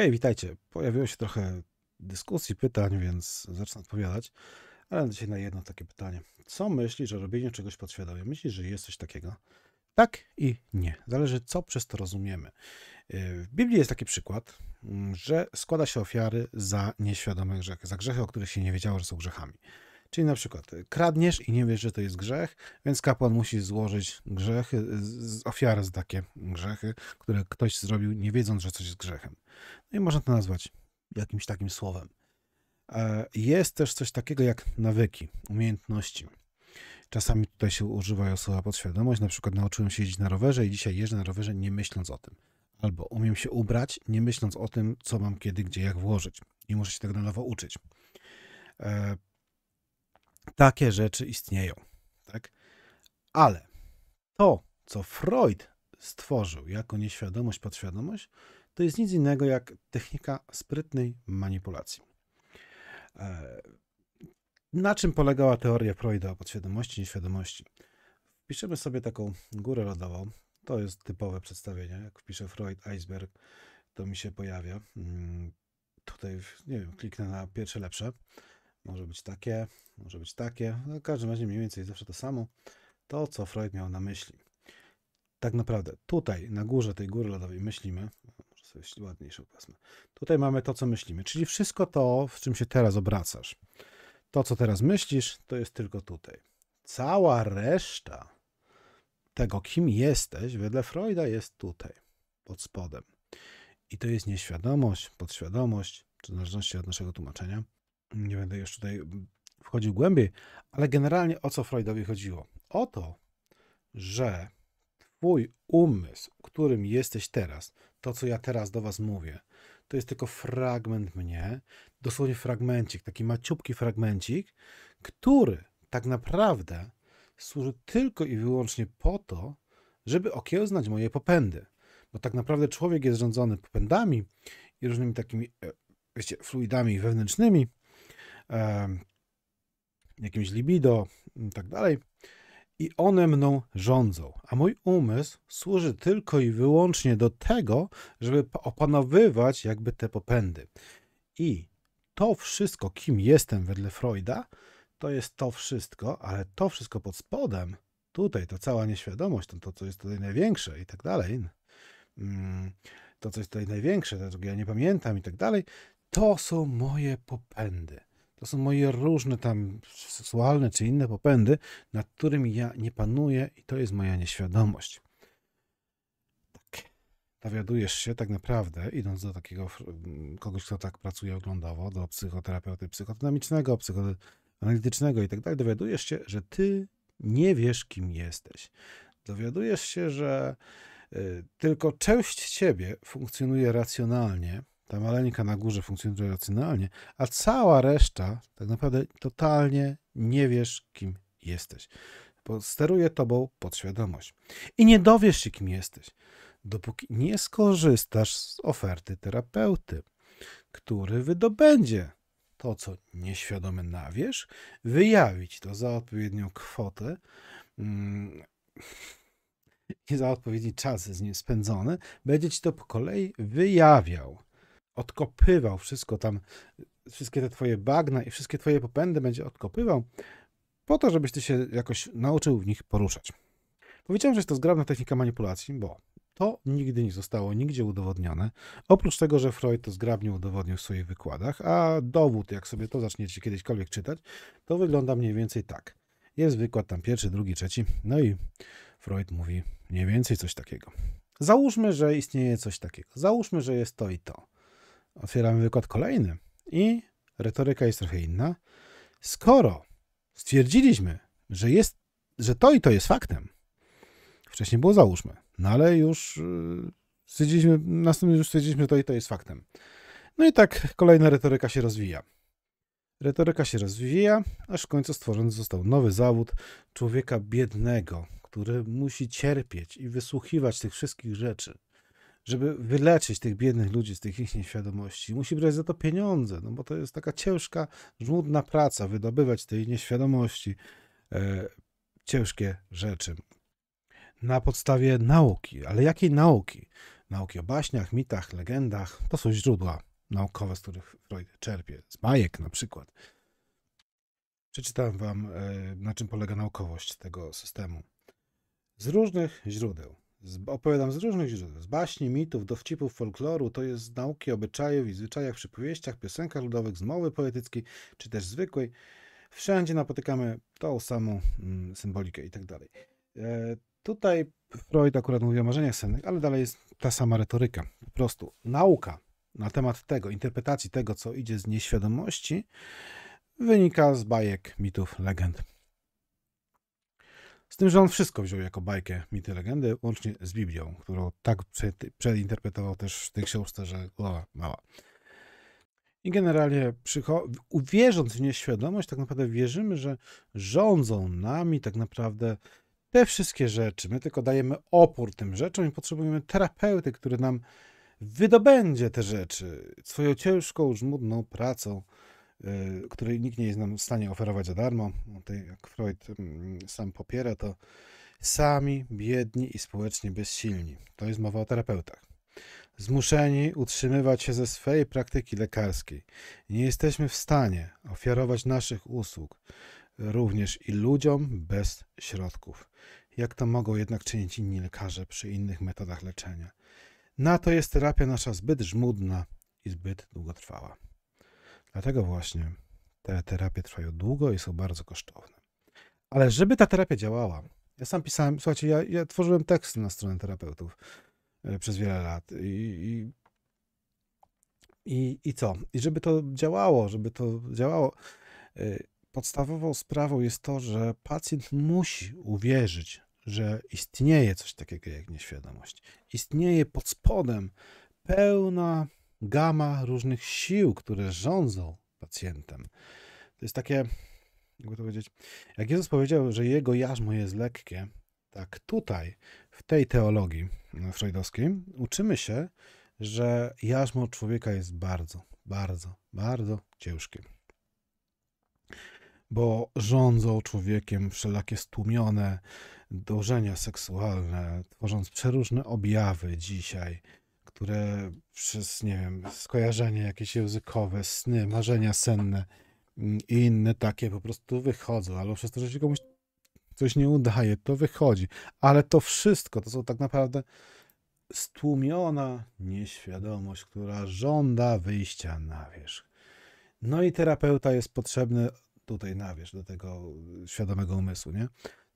OK, witajcie. Pojawiło się trochę dyskusji, pytań, więc zacznę odpowiadać. Ale dzisiaj na jedno takie pytanie. Co myślisz o robieniu czegoś podświadomie? Myślisz, że jest coś takiego? Tak i nie. Zależy, co przez to rozumiemy. Y, w Biblii jest taki przykład, mm, że składa się ofiary za nieświadome grzechy, za grzechy, o których się nie wiedziało, że są grzechami. Czyli na przykład y, kradniesz i nie wiesz, że to jest grzech, więc kapłan musi złożyć grzechy, y, z ofiarę za takie grzechy, które ktoś zrobił nie wiedząc, że coś jest grzechem. No i można to nazwać jakimś takim słowem. E, jest też coś takiego jak nawyki, umiejętności. Czasami tutaj się używają słowa podświadomość, na przykład nauczyłem się jeździć na rowerze i dzisiaj jeżdżę na rowerze nie myśląc o tym. Albo umiem się ubrać, nie myśląc o tym, co mam kiedy, gdzie, jak włożyć. I muszę się tego na nowo uczyć. E, takie rzeczy istnieją. Tak? Ale to, co Freud stworzył jako nieświadomość, podświadomość, to jest nic innego jak technika sprytnej manipulacji. E, na czym polegała teoria Freuda o podświadomości i nieświadomości? Wpiszemy sobie taką górę lodową. To jest typowe przedstawienie. Jak wpiszę Freud iceberg, to mi się pojawia. Mm, tutaj, nie wiem, kliknę na pierwsze lepsze może być takie, może być takie. No, w każdym razie mniej więcej zawsze to samo. To, co Freud miał na myśli. Tak naprawdę tutaj, na górze tej góry lodowej myślimy, może sobie ładniejsze wezmę. Tutaj mamy to, co myślimy, czyli wszystko to, w czym się teraz obracasz. To, co teraz myślisz, to jest tylko tutaj. Cała reszta tego, kim jesteś, wedle Freuda jest tutaj, pod spodem. I to jest nieświadomość, podświadomość, czy w zależności od naszego tłumaczenia – nie będę już tutaj wchodził głębiej, ale generalnie o co Freudowi chodziło? O to, że twój umysł, którym jesteś teraz, to co ja teraz do was mówię, to jest tylko fragment mnie, dosłownie fragmencik, taki maciupki fragmencik, który tak naprawdę służy tylko i wyłącznie po to, żeby okiełznać moje popędy. Bo tak naprawdę człowiek jest rządzony popędami i różnymi takimi, e, wiecie, fluidami wewnętrznymi, E, jakimś libido i mm, tak dalej. I one mną rządzą, a mój umysł służy tylko i wyłącznie do tego, żeby opanowywać jakby te popędy. I to wszystko, kim jestem wedle Freuda, to jest to wszystko, ale to wszystko pod spodem, tutaj to cała nieświadomość, to, to co jest tutaj największe i tak dalej, mm, to co jest tutaj największe, to czego ja nie pamiętam i tak dalej, to są moje popędy. To są moje różne tam seksualne czy inne popędy, nad którymi ja nie panuję i to jest moja nieświadomość. Tak. Dowiadujesz się tak naprawdę, idąc do takiego kogoś, kto tak pracuje oglądowo, do psychoterapeuty psychodynamicznego, psychoanalitycznego i tak dalej, dowiadujesz się, że ty nie wiesz, kim jesteś. Dowiadujesz się, że y, tylko część ciebie funkcjonuje racjonalnie, ta maleńka na górze funkcjonuje racjonalnie, a cała reszta tak naprawdę totalnie nie wiesz, kim jesteś. Bo steruje tobą podświadomość. I nie dowiesz się, kim jesteś, dopóki nie skorzystasz z oferty terapeuty, który wydobędzie to, co nieświadome nawiesz, wyjawić to za odpowiednią kwotę mm, i za odpowiedni czas z nim spędzony, będzie ci to po kolei wyjawiał odkopywał wszystko tam, wszystkie te twoje bagna i wszystkie twoje popędy będzie odkopywał, po to, żebyś ty się jakoś nauczył w nich poruszać. Powiedziałem, że jest to zgrabna technika manipulacji, bo to nigdy nie zostało nigdzie udowodnione. Oprócz tego, że Freud to zgrabnie udowodnił w swoich wykładach, a dowód, jak sobie to zaczniecie kiedyśkolwiek czytać, to wygląda mniej więcej tak. Jest wykład tam pierwszy, drugi, trzeci, no i Freud mówi mniej więcej coś takiego. Załóżmy, że istnieje coś takiego. Załóżmy, że jest to i to. Otwieramy wykład kolejny i retoryka jest trochę inna. Skoro stwierdziliśmy, że, jest, że to i to jest faktem, wcześniej było załóżmy, no ale już y, stwierdziliśmy, następnie już stwierdziliśmy, że to i to jest faktem. No i tak kolejna retoryka się rozwija. Retoryka się rozwija, aż w końcu stworzony został nowy zawód człowieka biednego, który musi cierpieć i wysłuchiwać tych wszystkich rzeczy żeby wyleczyć tych biednych ludzi z tych ich nieświadomości, musi brać za to pieniądze, no bo to jest taka ciężka, żmudna praca, wydobywać tej nieświadomości e, ciężkie rzeczy. Na podstawie nauki, ale jakiej nauki? Nauki o baśniach, mitach, legendach, to są źródła naukowe, z których Freud czerpie, z bajek na przykład. Przeczytałem wam, e, na czym polega naukowość tego systemu. Z różnych źródeł opowiadam z różnych źródeł, z baśni, mitów, dowcipów, folkloru, to jest z nauki obyczajów i zwyczajach, przypowieściach, piosenkach ludowych, z mowy poetyckiej, czy też zwykłej. Wszędzie napotykamy tą samą mm, symbolikę i tak dalej. E, tutaj Freud akurat mówi o marzeniach sennych, ale dalej jest ta sama retoryka. Po prostu nauka na temat tego, interpretacji tego, co idzie z nieświadomości, wynika z bajek, mitów, legend. Z tym, że on wszystko wziął jako bajkę mity legendy, łącznie z Biblią, którą tak przeinterpretował też w tej książce, że głowa mała. I generalnie uwierząc w nieświadomość, tak naprawdę wierzymy, że rządzą nami tak naprawdę te wszystkie rzeczy. My tylko dajemy opór tym rzeczom i potrzebujemy terapeuty, który nam wydobędzie te rzeczy swoją ciężką, żmudną pracą Y, której nikt nie jest nam w stanie oferować za darmo. No Tutaj jak Freud mm, sam popiera, to sami, biedni i społecznie bezsilni. To jest mowa o terapeutach. Zmuszeni utrzymywać się ze swej praktyki lekarskiej. Nie jesteśmy w stanie ofiarować naszych usług również i ludziom bez środków. Jak to mogą jednak czynić inni lekarze przy innych metodach leczenia? Na to jest terapia nasza zbyt żmudna i zbyt długotrwała. Dlatego właśnie te terapie trwają długo i są bardzo kosztowne. Ale żeby ta terapia działała, ja sam pisałem, słuchajcie, ja, ja tworzyłem teksty na stronę terapeutów e, przez wiele lat i, i, i co? I żeby to działało, żeby to działało, e, podstawową sprawą jest to, że pacjent musi uwierzyć, że istnieje coś takiego jak nieświadomość. Istnieje pod spodem pełna gama różnych sił, które rządzą pacjentem. To jest takie, jakby to powiedzieć, jak Jezus powiedział, że jego jarzmo jest lekkie, tak tutaj, w tej teologii freudowskiej, uczymy się, że jarzmo człowieka jest bardzo, bardzo, bardzo ciężkie. Bo rządzą człowiekiem wszelakie stłumione dążenia seksualne, tworząc przeróżne objawy dzisiaj które przez, nie wiem, skojarzenia jakieś językowe, sny, marzenia senne mm, i inne takie po prostu wychodzą, albo przez to, że się komuś coś nie udaje, to wychodzi. Ale to wszystko to są tak naprawdę stłumiona nieświadomość, która żąda wyjścia na wierzch. No i terapeuta jest potrzebny tutaj na wierzch, do tego świadomego umysłu, nie?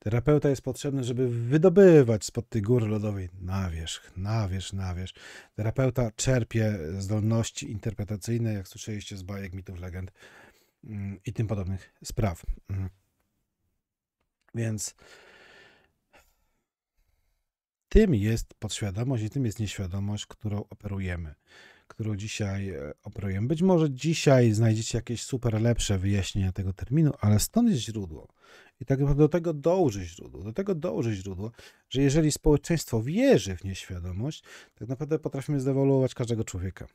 Terapeuta jest potrzebny, żeby wydobywać spod tej góry lodowej na wierzch, na wierzch, na wierzch. Terapeuta czerpie zdolności interpretacyjne, jak słyszeliście z bajek, mitów, legend mm, i tym podobnych spraw. Mhm. Więc tym jest podświadomość i tym jest nieświadomość, którą operujemy, którą dzisiaj e, operujemy. Być może dzisiaj znajdziecie jakieś super lepsze wyjaśnienia tego terminu, ale stąd jest źródło. I tak do tego dąży źródło, do tego dąży źródło, że jeżeli społeczeństwo wierzy w nieświadomość, tak naprawdę potrafimy zdewaluować każdego człowieka.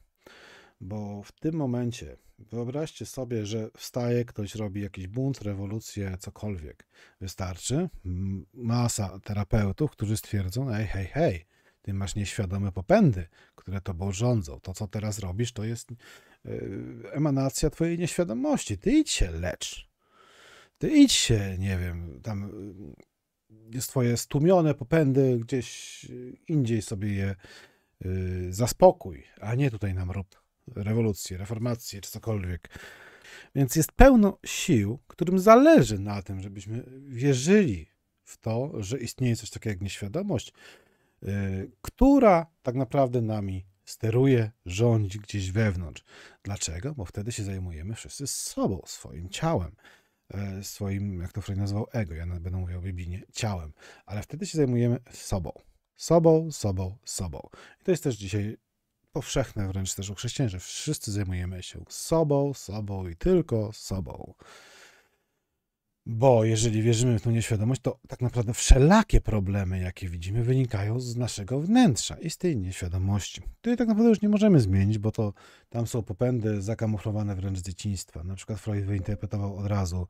Bo w tym momencie wyobraźcie sobie, że wstaje ktoś, robi jakiś bunt, rewolucję, cokolwiek. Wystarczy mm, masa terapeutów, którzy stwierdzą: hej, hej, hej, ty masz nieświadome popędy, które to rządzą. To, co teraz robisz, to jest y, emanacja twojej nieświadomości. Ty idź się lecz ty idź się, nie wiem, tam y, jest twoje stłumione popędy, gdzieś y, indziej sobie je y, zaspokój, a nie tutaj nam rób rewolucję, reformację czy cokolwiek. Więc jest pełno sił, którym zależy na tym, żebyśmy wierzyli w to, że istnieje coś takiego jak nieświadomość, y, która tak naprawdę nami steruje, rządzi gdzieś wewnątrz. Dlaczego? Bo wtedy się zajmujemy wszyscy sobą, swoim ciałem. E, swoim, jak to Freud nazwał, ego. Ja będę mówił o Biblinie, ciałem. Ale wtedy się zajmujemy sobą. Sobą, sobą, sobą. I to jest też dzisiaj powszechne wręcz też u chrześcijan, że wszyscy zajmujemy się sobą, sobą i tylko sobą. Bo jeżeli wierzymy w tą nieświadomość, to tak naprawdę wszelakie problemy, jakie widzimy, wynikają z naszego wnętrza i z tej nieświadomości, Tutaj tak naprawdę już nie możemy zmienić, bo to tam są popędy zakamuflowane wręcz z dzieciństwa. Na przykład Freud wyinterpretował od razu,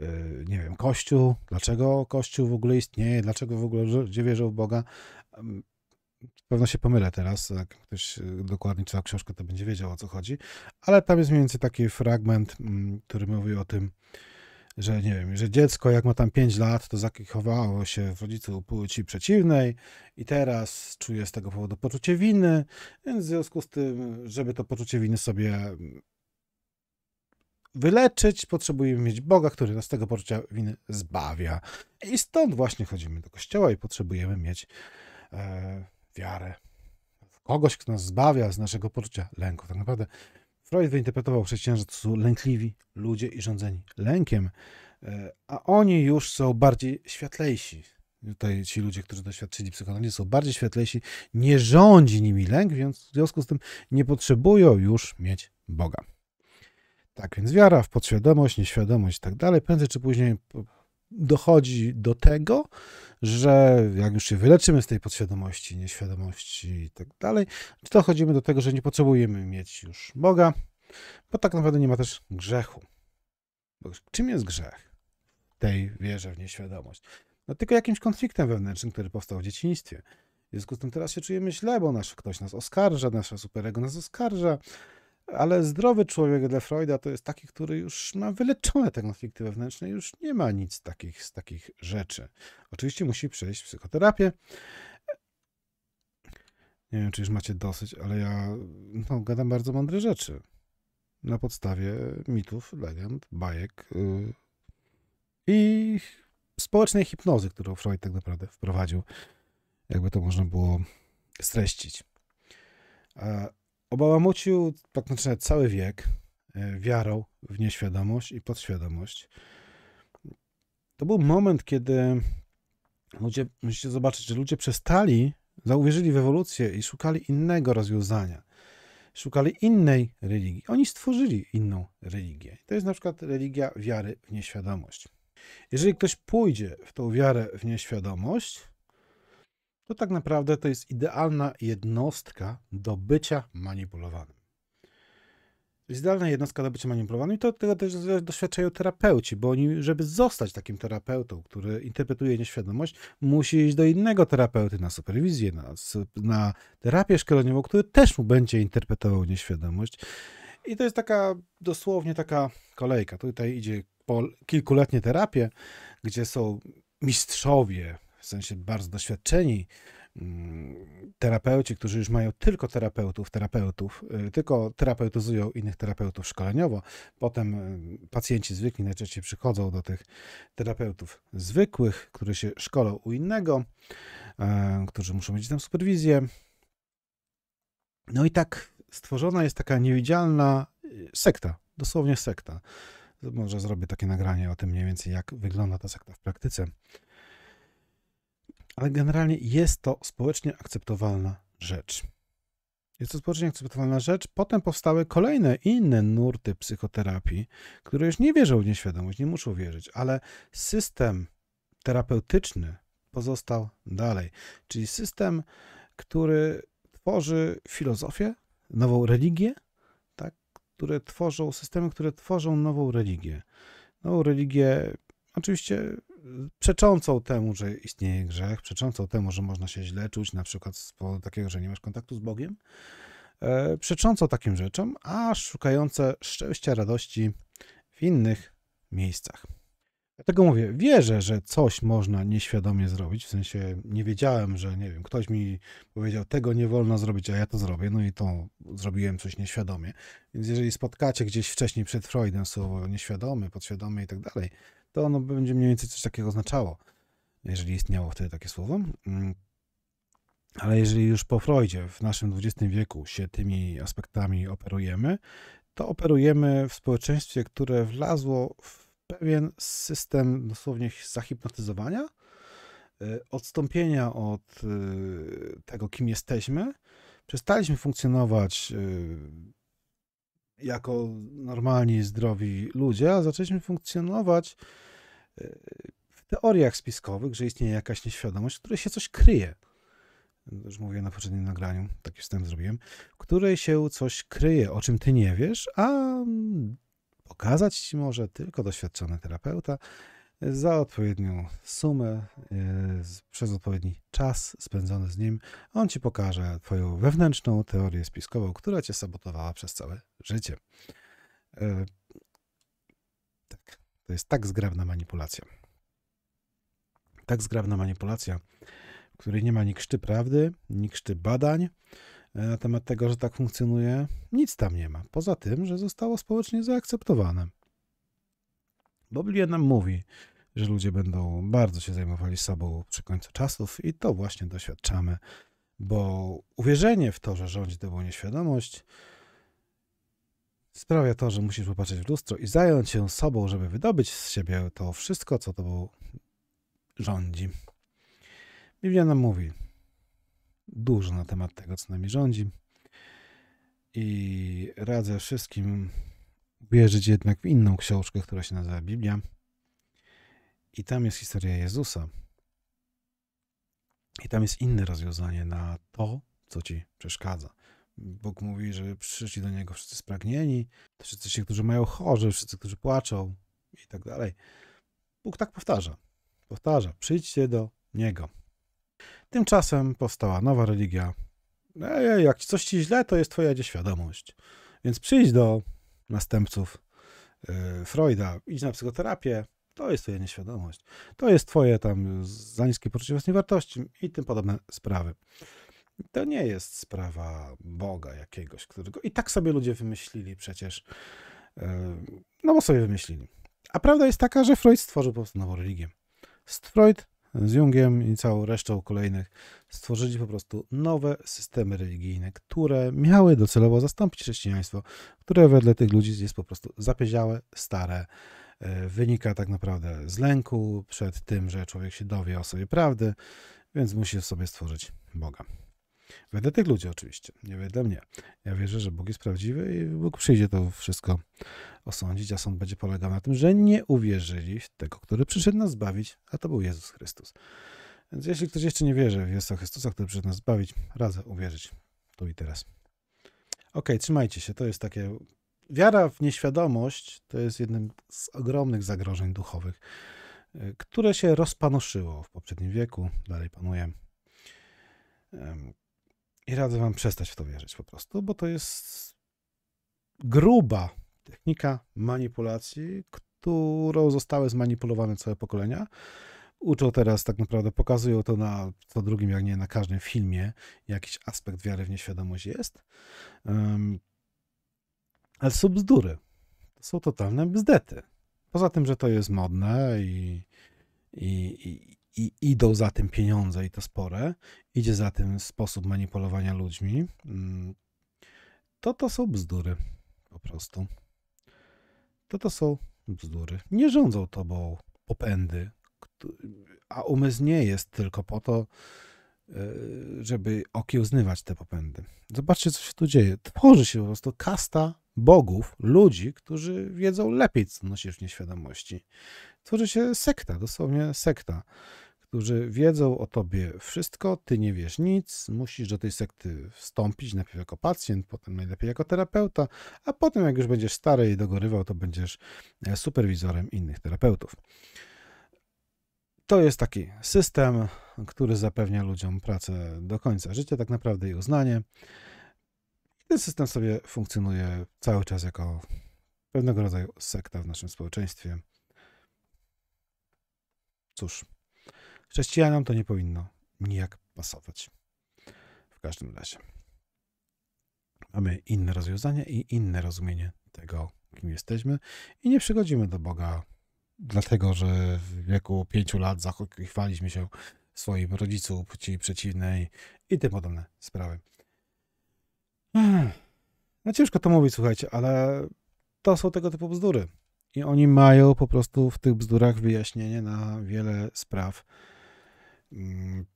yy, nie wiem, Kościół, dlaczego Kościół w ogóle istnieje, dlaczego w ogóle ludzie wierzą w Boga. Pewno się pomylę teraz, jak ktoś y, dokładnie czyta książkę, to będzie wiedział o co chodzi, ale tam jest mniej więcej taki fragment, mm, który mówi o tym, że nie wiem, że dziecko jak ma tam 5 lat, to zakichowało się w rodzicu płci przeciwnej i teraz czuje z tego powodu poczucie winy, więc w związku z tym, żeby to poczucie winy sobie wyleczyć, potrzebujemy mieć Boga, który nas z tego poczucia winy zbawia. I stąd właśnie chodzimy do kościoła i potrzebujemy mieć e, wiarę w kogoś, kto nas zbawia z naszego poczucia lęku. Tak naprawdę Freud wyinterpretował chrześcijan, że to są lękliwi ludzie i rządzeni lękiem, e, a oni już są bardziej światlejsi. Tutaj ci ludzie, którzy doświadczyli psychoanalizy, są bardziej światlejsi, nie rządzi nimi lęk, więc w związku z tym nie potrzebują już mieć Boga. Tak więc wiara w podświadomość, nieświadomość i tak dalej, prędzej czy później dochodzi do tego, że jak już się wyleczymy z tej podświadomości, nieświadomości i tak dalej, to dochodzimy do tego, że nie potrzebujemy mieć już Boga, bo tak naprawdę nie ma też grzechu. Bo czym jest grzech? Tej wierze w nieświadomość. No tylko jakimś konfliktem wewnętrznym, który powstał w dzieciństwie. W związku z tym teraz się czujemy źle, bo nasz, ktoś nas oskarża, nasz superego nas oskarża, ale zdrowy człowiek dla Freuda to jest taki, który już ma wyleczone te konflikty wewnętrzne, już nie ma nic takich, z takich rzeczy. Oczywiście musi przejść psychoterapię. Nie wiem, czy już macie dosyć, ale ja no, gadam bardzo mądre rzeczy na podstawie mitów, legend, bajek yy, i społecznej hipnozy, którą Freud tak naprawdę wprowadził, jakby to można było streścić. Obałamucił tak naprawdę cały wiek e, wiarą w nieświadomość i podświadomość. To był moment, kiedy ludzie, musicie zobaczyć, że ludzie przestali, zauwierzyli w ewolucję i szukali innego rozwiązania. Szukali innej religii. Oni stworzyli inną religię. To jest na przykład religia wiary w nieświadomość. Jeżeli ktoś pójdzie w tą wiarę w nieświadomość, to tak naprawdę to jest idealna jednostka do bycia manipulowanym. idealna jednostka do bycia manipulowanym i to tego też doświadczają terapeuci, bo oni, żeby zostać takim terapeutą, który interpretuje nieświadomość, musi iść do innego terapeuty na superwizję, na, na terapię szkoleniową, który też mu będzie interpretował nieświadomość. I to jest taka dosłownie taka kolejka. Tutaj idzie po kilkuletnie terapie, gdzie są mistrzowie w sensie bardzo doświadczeni mm, terapeuci, którzy już mają tylko terapeutów, terapeutów, y, tylko terapeutyzują innych terapeutów szkoleniowo. Potem y, pacjenci zwykli najczęściej przychodzą do tych terapeutów zwykłych, którzy się szkolą u innego, e, którzy muszą mieć tam superwizję. No i tak stworzona jest taka niewidzialna y, sekta, dosłownie sekta. Może zrobię takie nagranie o tym mniej więcej, jak wygląda ta sekta w praktyce ale generalnie jest to społecznie akceptowalna rzecz. Jest to społecznie akceptowalna rzecz. Potem powstały kolejne inne nurty psychoterapii, które już nie wierzą w nieświadomość, nie muszą wierzyć, ale system terapeutyczny pozostał dalej. Czyli system, który tworzy filozofię, nową religię, tak? które tworzą systemy, które tworzą nową religię. Nową religię, oczywiście przeczącą temu, że istnieje grzech, przeczącą temu, że można się źle czuć, na przykład z powodu takiego, że nie masz kontaktu z Bogiem, e, przeczącą takim rzeczom, a szukające szczęścia, radości w innych miejscach. Dlatego mówię, wierzę, że coś można nieświadomie zrobić, w sensie nie wiedziałem, że nie wiem, ktoś mi powiedział, tego nie wolno zrobić, a ja to zrobię, no i to zrobiłem coś nieświadomie. Więc jeżeli spotkacie gdzieś wcześniej przed Freudem słowo nieświadomy, podświadomy i tak dalej, to ono będzie mniej więcej coś takiego oznaczało, jeżeli istniało wtedy takie słowo. Mm. Ale jeżeli już po Freudzie w naszym XX wieku się tymi aspektami operujemy, to operujemy w społeczeństwie, które wlazło w pewien system dosłownie zahipnotyzowania, y, odstąpienia od y, tego, kim jesteśmy. Przestaliśmy funkcjonować y, jako normalni, zdrowi ludzie, a zaczęliśmy funkcjonować e, w teoriach spiskowych, że istnieje jakaś nieświadomość, w której się coś kryje. Już mówię na poprzednim nagraniu, taki wstęp zrobiłem, w której się coś kryje, o czym ty nie wiesz, a pokazać mm, ci może tylko doświadczony terapeuta, za odpowiednią sumę, e, przez odpowiedni czas spędzony z nim, on ci pokaże twoją wewnętrzną teorię spiskową, która cię sabotowała przez całe życie. E, tak, to jest tak zgrabna manipulacja. Tak zgrabna manipulacja, w której nie ma nikczty prawdy, nikczty badań e, na temat tego, że tak funkcjonuje. Nic tam nie ma, poza tym, że zostało społecznie zaakceptowane. Bo Biblia nam mówi, że ludzie będą bardzo się zajmowali sobą przy końcu czasów i to właśnie doświadczamy, bo uwierzenie w to, że rządzi tobą nieświadomość, sprawia to, że musisz popatrzeć w lustro i zająć się sobą, żeby wydobyć z siebie to wszystko, co tobą rządzi. Biblia nam mówi dużo na temat tego, co nami rządzi i radzę wszystkim wierzyć jednak w inną książkę, która się nazywa Biblia – i tam jest historia Jezusa. I tam jest inne rozwiązanie na to, co ci przeszkadza. Bóg mówi, że przyszli do Niego wszyscy spragnieni, wszyscy ci, którzy mają chorzy, wszyscy, którzy płaczą i tak dalej. Bóg tak powtarza. Powtarza, przyjdźcie do Niego. Tymczasem powstała nowa religia. Ej, jak coś ci źle, to jest twoja nieświadomość. Więc przyjdź do następców y, Freuda, idź na psychoterapię, to jest twoja nieświadomość. To jest twoje tam za niskie poczucie własnej wartości i tym podobne sprawy. To nie jest sprawa Boga jakiegoś, którego i tak sobie ludzie wymyślili przecież. Yy, no bo sobie wymyślili. A prawda jest taka, że Freud stworzył po prostu nową religię. Freud z Jungiem i całą resztą kolejnych stworzyli po prostu nowe systemy religijne, które miały docelowo zastąpić chrześcijaństwo, które wedle tych ludzi jest po prostu zapieziałe, stare, E, wynika tak naprawdę z lęku przed tym, że człowiek się dowie o sobie prawdy, więc musi sobie stworzyć Boga. Wedle tych ludzi oczywiście, nie wedle mnie. Ja wierzę, że Bóg jest prawdziwy i Bóg przyjdzie to wszystko osądzić, a sąd będzie polegał na tym, że nie uwierzyli w tego, który przyszedł nas zbawić, a to był Jezus Chrystus. Więc jeśli ktoś jeszcze nie wierzy w Jezusa Chrystusa, który przyszedł nas zbawić, radzę uwierzyć tu i teraz. Okej, trzymajcie się. To jest takie wiara w nieświadomość to jest jednym z ogromnych zagrożeń duchowych, y, które się rozpanoszyło w poprzednim wieku, dalej panuje. I radzę wam przestać w to wierzyć po prostu, bo to jest gruba technika manipulacji, którą zostały zmanipulowane całe pokolenia. Uczą teraz, tak naprawdę pokazują to na co drugim, jak nie na każdym filmie, jakiś aspekt wiary w nieświadomość jest. Um, ale są bzdury. To są totalne bzdety. Poza tym, że to jest modne i, i, i, i idą za tym pieniądze i to spore, idzie za tym sposób manipulowania ludźmi, mm, to to są bzdury po prostu. To to są bzdury. Nie rządzą tobą popędy, a umysł nie jest tylko po to, e, żeby okiełznywać te popędy. Zobaczcie, co się tu dzieje. Tworzy się po prostu kasta bogów, ludzi, którzy wiedzą lepiej, co nosisz w nieświadomości. Tworzy się sekta, dosłownie sekta, którzy wiedzą o tobie wszystko, ty nie wiesz nic, musisz do tej sekty wstąpić, najpierw jako pacjent, potem najlepiej jako terapeuta, a potem jak już będziesz stary i dogorywał, to będziesz e, superwizorem innych terapeutów. To jest taki system, który zapewnia ludziom pracę do końca życia, tak naprawdę i uznanie ten system sobie funkcjonuje cały czas jako pewnego rodzaju sekta w naszym społeczeństwie. Cóż, chrześcijanom to nie powinno nijak pasować. W każdym razie. Mamy inne rozwiązanie i inne rozumienie tego, kim jesteśmy, i nie przychodzimy do Boga, dlatego że w wieku pięciu lat zachowaliśmy się swoim rodzicu płci przeciwnej i tym podobne sprawy. Hmm. No ciężko to mówić, słuchajcie, ale to są tego typu bzdury. I oni mają po prostu w tych bzdurach wyjaśnienie na wiele spraw. Mm.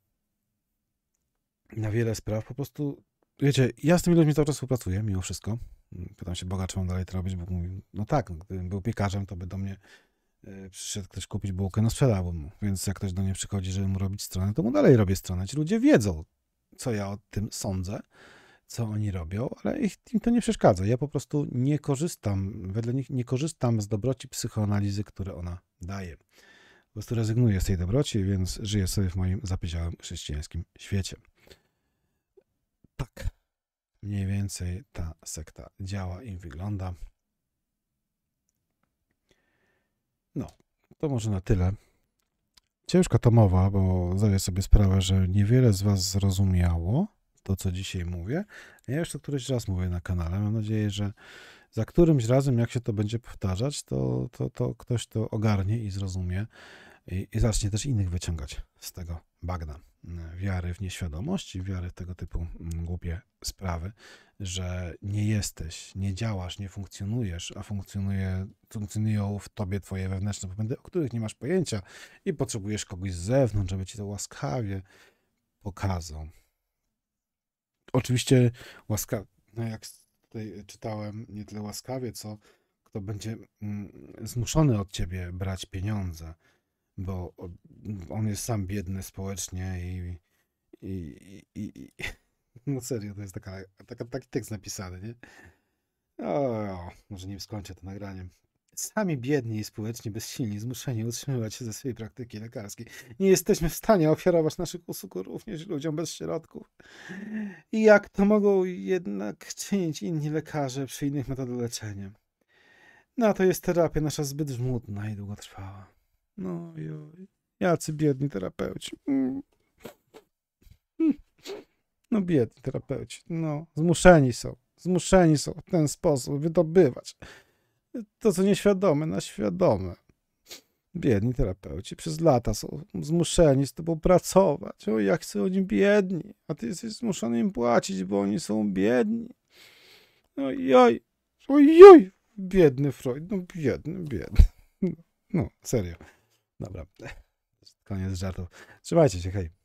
Na wiele spraw po prostu. Wiecie, ja z tymi ludźmi cały czas współpracuję, mimo wszystko. Mm, pytam się Boga, czy mam dalej to robić, bo mówi, no tak, gdybym był piekarzem, to by do mnie e, przyszedł ktoś kupić bułkę, no sprzedałbym mu. Więc jak ktoś do mnie przychodzi, żeby mu robić stronę, to mu dalej robię stronę. Ci ludzie wiedzą, co ja o tym sądzę co oni robią, ale ich, im to nie przeszkadza. Ja po prostu nie korzystam, wedle nich nie korzystam z dobroci psychoanalizy, które ona daje. Po prostu rezygnuję z tej dobroci, więc żyję sobie w moim zapyziałym chrześcijańskim świecie. Tak, mniej więcej ta sekta działa i wygląda. No, to może na tyle. Ciężka to mowa, bo zdaję sobie sprawę, że niewiele z Was zrozumiało to, co dzisiaj mówię. Ja jeszcze któryś raz mówię na kanale. Mam nadzieję, że za którymś razem, jak się to będzie powtarzać, to, to, to ktoś to ogarnie i zrozumie i, i zacznie też innych wyciągać z tego bagna mm, wiary w nieświadomość i wiary w tego typu mm, głupie sprawy, że nie jesteś, nie działasz, nie funkcjonujesz, a funkcjonuje, funkcjonują w tobie twoje wewnętrzne popędy, o których nie masz pojęcia i potrzebujesz kogoś z zewnątrz, żeby ci to łaskawie pokazał oczywiście łaska. no jak tutaj czytałem, nie tyle łaskawie, co kto będzie mm, zmuszony od ciebie brać pieniądze, bo on jest sam biedny społecznie i, i, i, i no serio, to jest taka, taka, taki tekst napisany, nie? O, może nie skończę to nagranie. Sami biedni i społecznie bezsilni, zmuszeni utrzymywać się ze swojej praktyki lekarskiej. Nie jesteśmy w stanie ofiarować naszych usług również ludziom bez środków. I jak to mogą jednak czynić inni lekarze przy innych metodach leczenia? Na no, to jest terapia nasza zbyt żmudna i długotrwała. No i jacy biedni terapeuci. Mm. Hmm. No biedni terapeuci, no zmuszeni są, zmuszeni są w ten sposób wydobywać to, co nieświadome, na świadome. Biedni terapeuci przez lata są zmuszeni z tobą pracować. O, jak są oni biedni, a ty jesteś zmuszony im płacić, bo oni są biedni. Ojoj, no ojoj, biedny Freud, no biedny, biedny. No, serio. Dobra, koniec żartów. Trzymajcie się, hej.